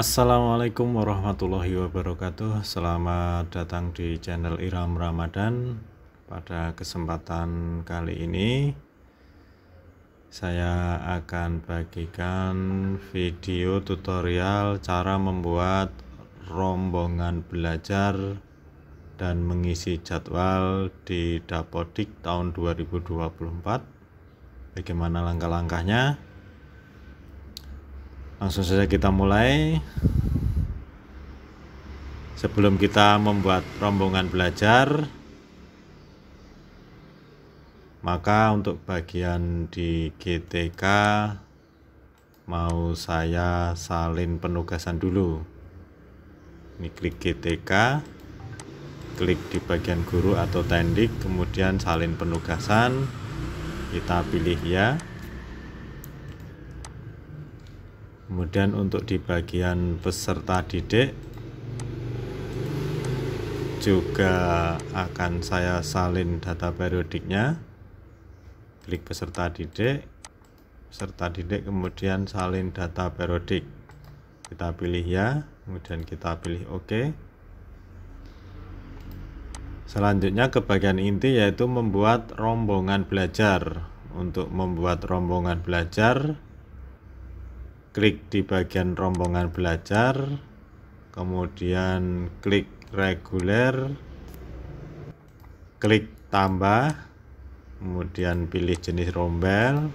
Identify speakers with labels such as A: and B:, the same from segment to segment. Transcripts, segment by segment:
A: Assalamualaikum warahmatullahi wabarakatuh Selamat datang di channel Iram Ramadan Pada kesempatan kali ini Saya akan bagikan video tutorial Cara membuat rombongan belajar Dan mengisi jadwal di Dapodik tahun 2024 Bagaimana langkah-langkahnya langsung saja kita mulai sebelum kita membuat rombongan belajar maka untuk bagian di GTK mau saya salin penugasan dulu ini klik GTK klik di bagian guru atau tendik kemudian salin penugasan kita pilih ya kemudian untuk di bagian peserta didik juga akan saya salin data periodiknya klik peserta didik peserta didik kemudian salin data periodik kita pilih ya kemudian kita pilih Oke. selanjutnya ke bagian inti yaitu membuat rombongan belajar untuk membuat rombongan belajar klik di bagian rombongan belajar kemudian klik reguler klik tambah kemudian pilih jenis rombel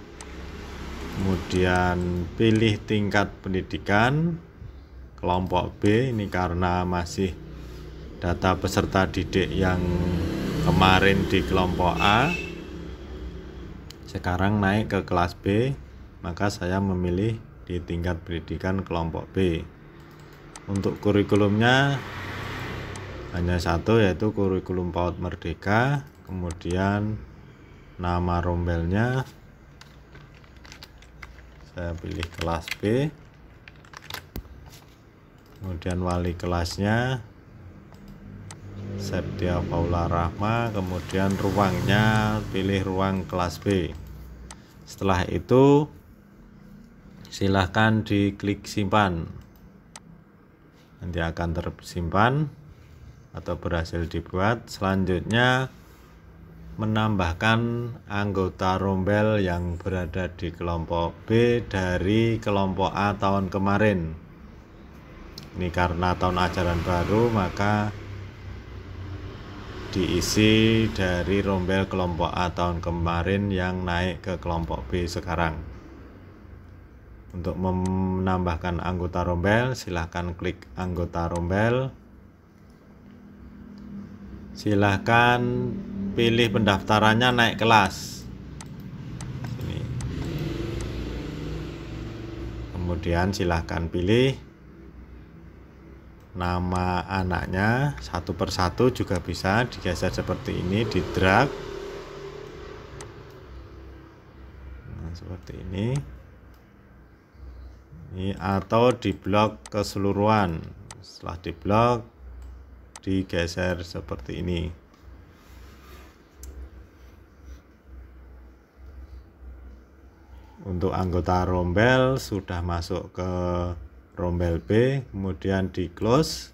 A: kemudian pilih tingkat pendidikan kelompok B ini karena masih data peserta didik yang kemarin di kelompok A sekarang naik ke kelas B maka saya memilih di tingkat pendidikan kelompok B. Untuk kurikulumnya hanya satu yaitu kurikulum Paut Merdeka, kemudian nama rombelnya saya pilih kelas B. Kemudian wali kelasnya Septia Paula Rahma, kemudian ruangnya pilih ruang kelas B. Setelah itu silahkan diklik simpan nanti akan tersimpan atau berhasil dibuat selanjutnya menambahkan anggota rombel yang berada di kelompok B dari kelompok A tahun kemarin ini karena tahun ajaran baru maka diisi dari rombel kelompok A tahun kemarin yang naik ke kelompok B sekarang untuk menambahkan anggota rombel, silahkan klik anggota rombel. Silahkan pilih pendaftarannya naik kelas. Sini. Kemudian silahkan pilih nama anaknya satu persatu juga bisa digeser seperti ini di drag nah, seperti ini ini atau di blok keseluruhan setelah di blok digeser seperti ini untuk anggota rombel sudah masuk ke rombel B kemudian di close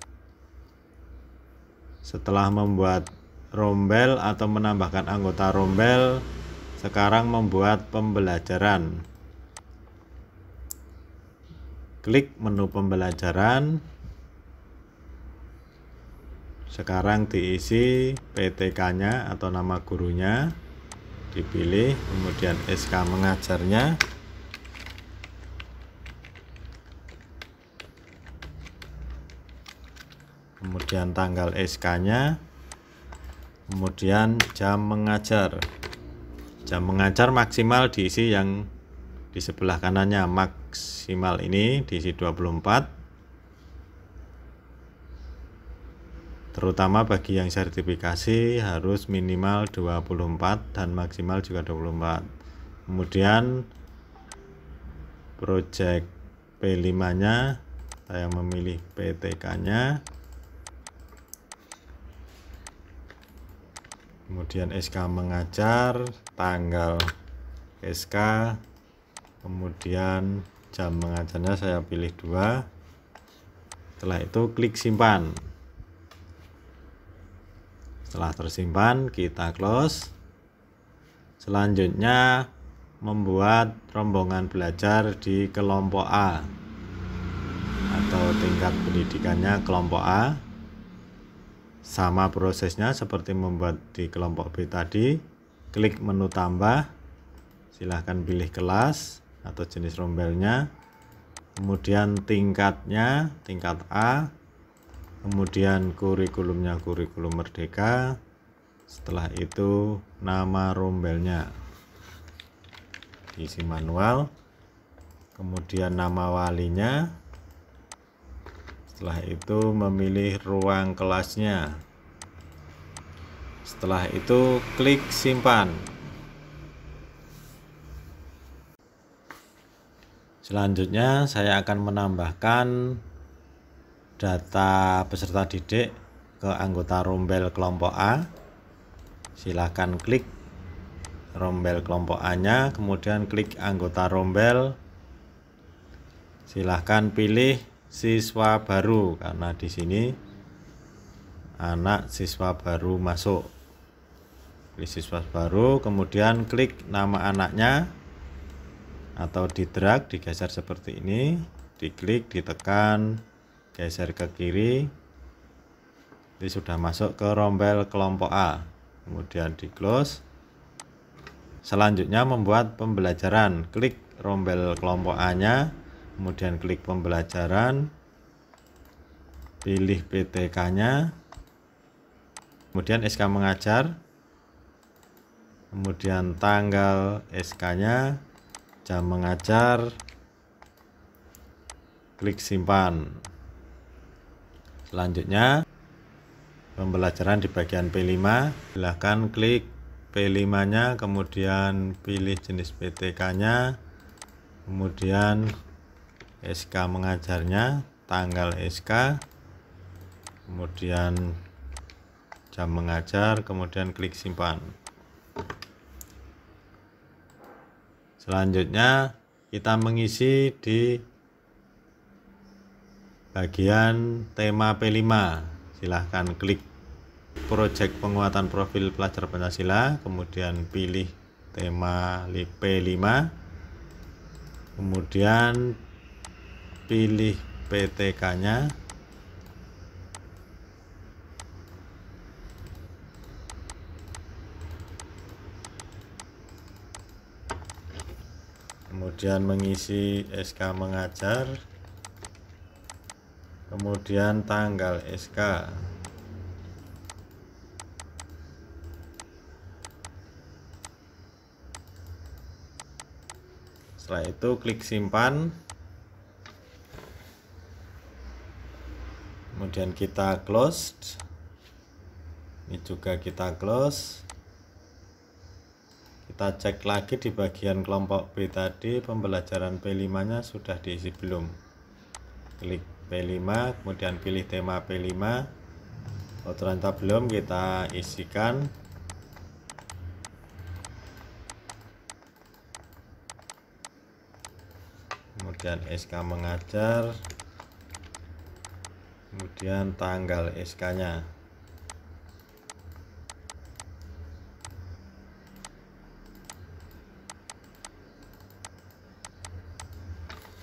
A: setelah membuat rombel atau menambahkan anggota rombel sekarang membuat pembelajaran Klik menu pembelajaran. Sekarang diisi PTK-nya atau nama gurunya. Dipilih, kemudian SK mengajarnya. Kemudian tanggal SK-nya. Kemudian jam mengajar. Jam mengajar maksimal diisi yang di sebelah kanannya maksimal ini di c 24 terutama bagi yang sertifikasi harus minimal 24 dan maksimal juga 24 kemudian project P5 nya saya memilih PTK nya kemudian SK mengajar tanggal SK kemudian jam mengajarnya saya pilih dua setelah itu klik simpan setelah tersimpan kita close selanjutnya membuat rombongan belajar di kelompok A atau tingkat pendidikannya kelompok A sama prosesnya seperti membuat di kelompok B tadi klik menu tambah silahkan pilih kelas atau jenis rombelnya kemudian tingkatnya tingkat A kemudian kurikulumnya kurikulum merdeka setelah itu nama rombelnya isi manual kemudian nama walinya setelah itu memilih ruang kelasnya setelah itu klik simpan Selanjutnya saya akan menambahkan data peserta didik ke anggota rombel kelompok A. Silakan klik rombel kelompok A-nya, kemudian klik anggota rombel. Silakan pilih siswa baru karena di sini anak siswa baru masuk. Pilih siswa baru, kemudian klik nama anaknya atau di drag digeser seperti ini diklik ditekan geser ke kiri ini sudah masuk ke rombel kelompok A kemudian di close selanjutnya membuat pembelajaran klik rombel kelompok A nya kemudian klik pembelajaran pilih PTK nya kemudian SK mengajar kemudian tanggal SK nya jam mengajar klik simpan selanjutnya pembelajaran di bagian P5 silahkan klik P5 nya kemudian pilih jenis PTK nya kemudian SK mengajarnya tanggal SK kemudian jam mengajar kemudian klik simpan Selanjutnya kita mengisi di bagian tema P5. Silahkan klik proyek penguatan profil pelajar Pancasila, kemudian pilih tema P5. Kemudian pilih PTK-nya kemudian mengisi SK mengajar kemudian tanggal SK setelah itu klik simpan kemudian kita close ini juga kita close kita cek lagi di bagian kelompok B tadi pembelajaran P5 nya sudah diisi belum klik P5 kemudian pilih tema P5 Oh ternyata belum kita isikan kemudian SK mengajar kemudian tanggal SK nya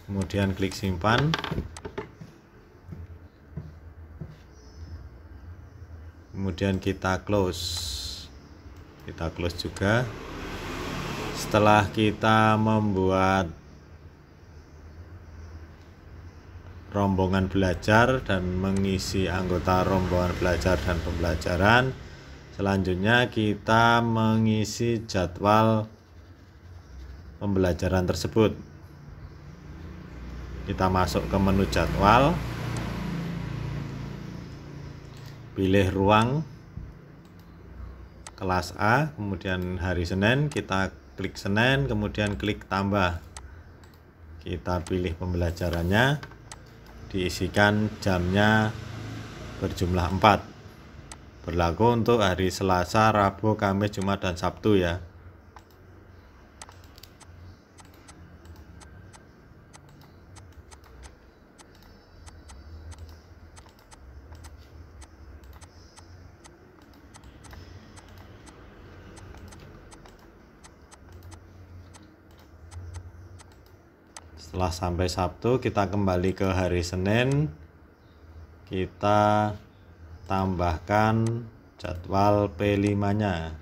A: kemudian klik simpan kemudian kita close kita close juga setelah kita membuat rombongan belajar dan mengisi anggota rombongan belajar dan pembelajaran selanjutnya kita mengisi jadwal pembelajaran tersebut kita masuk ke menu jadwal pilih ruang kelas A kemudian hari Senin kita klik Senin kemudian klik tambah kita pilih pembelajarannya diisikan jamnya berjumlah 4 berlaku untuk hari Selasa, Rabu, Kamis, Jumat, dan Sabtu ya Setelah sampai Sabtu kita kembali ke hari Senin kita tambahkan jadwal P5-nya.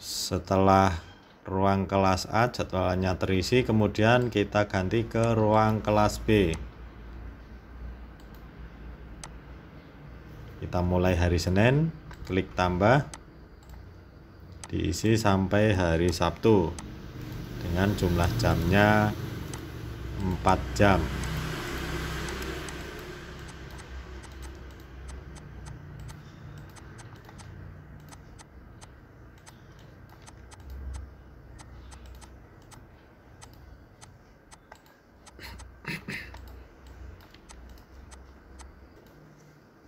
A: Setelah ruang kelas A jadwalnya terisi kemudian kita ganti ke ruang kelas B kita mulai hari Senin klik tambah diisi sampai hari Sabtu dengan jumlah jamnya 4 jam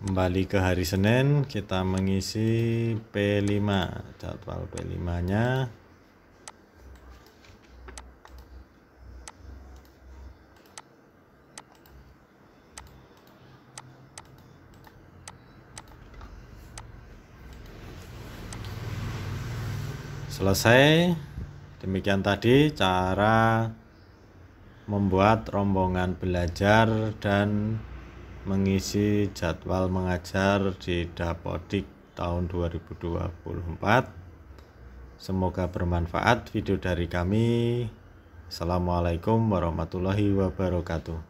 A: kembali ke hari Senin kita mengisi P5 jadwal P5 nya selesai demikian tadi cara membuat rombongan belajar dan mengisi jadwal mengajar di Dapodik tahun 2024. Semoga bermanfaat video dari kami. Assalamualaikum warahmatullahi wabarakatuh.